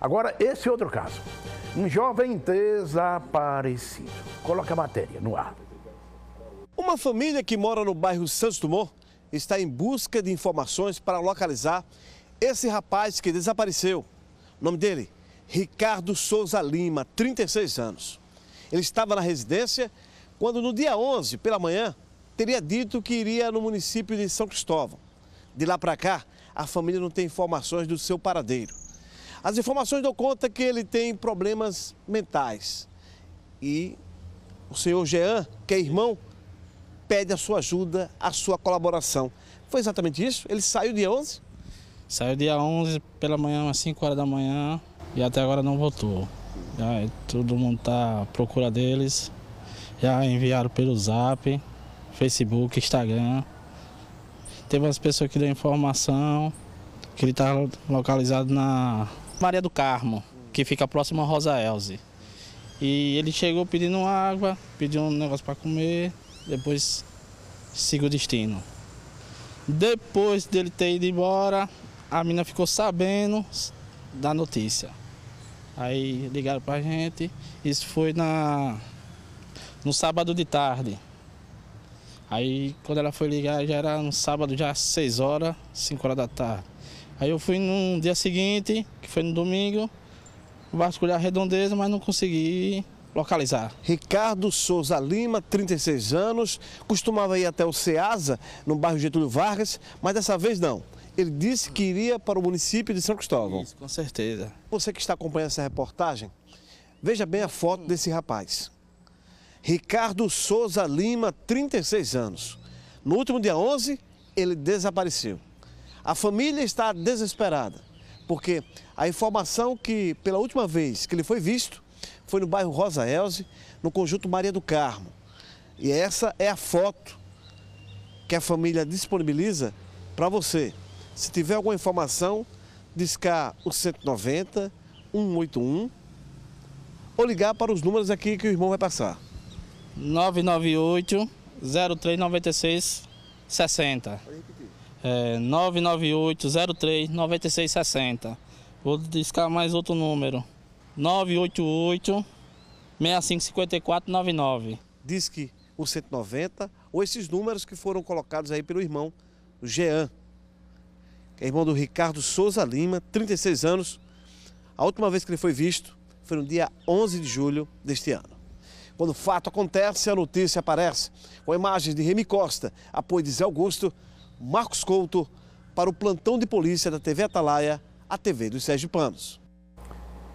Agora, esse outro caso. Um jovem desaparecido. Coloca a matéria no ar. Uma família que mora no bairro Santos Dumont está em busca de informações para localizar esse rapaz que desapareceu. O nome dele, Ricardo Souza Lima, 36 anos. Ele estava na residência quando, no dia 11, pela manhã, teria dito que iria no município de São Cristóvão. De lá para cá, a família não tem informações do seu paradeiro. As informações dão conta que ele tem problemas mentais. E o senhor Jean, que é irmão, pede a sua ajuda, a sua colaboração. Foi exatamente isso? Ele saiu dia 11? Saiu dia 11 pela manhã, às 5 horas da manhã, e até agora não voltou. Já, é, todo mundo está à procura deles. Já enviaram pelo zap, Facebook, Instagram. Teve umas pessoas que deu informação que ele estava tá localizado na Maria do Carmo, que fica próximo a Rosa Elze. E ele chegou pedindo água, pediu um negócio para comer, depois siga o destino. Depois dele ter ido embora, a menina ficou sabendo da notícia. Aí ligaram pra gente, isso foi na no sábado de tarde. Aí quando ela foi ligar já era no sábado, já às 6 horas, 5 horas da tarde. Aí eu fui no dia seguinte, que foi no domingo, vasculhar a redondeza, mas não consegui localizar. Ricardo Souza Lima, 36 anos, costumava ir até o Ceasa, no bairro Getúlio Vargas, mas dessa vez não. Ele disse que iria para o município de São Cristóvão. Isso, com certeza. Você que está acompanhando essa reportagem, veja bem a foto desse rapaz. Ricardo Souza Lima, 36 anos. No último dia 11, ele desapareceu. A família está desesperada, porque a informação que, pela última vez que ele foi visto, foi no bairro Rosa Elze, no conjunto Maria do Carmo. E essa é a foto que a família disponibiliza para você. Se tiver alguma informação, discar o 190 181 ou ligar para os números aqui que o irmão vai passar. 998 0396 60 é, 998-03-9660. Vou discar mais outro número, 988-655499. Diz que o 190, ou esses números que foram colocados aí pelo irmão Jean, é irmão do Ricardo Souza Lima, 36 anos. A última vez que ele foi visto foi no dia 11 de julho deste ano. Quando o fato acontece, a notícia aparece. Com imagens de Remy Costa, apoio de Zé Augusto, Marcos Couto, para o plantão de polícia da TV Atalaia, a TV dos Sérgio Panos.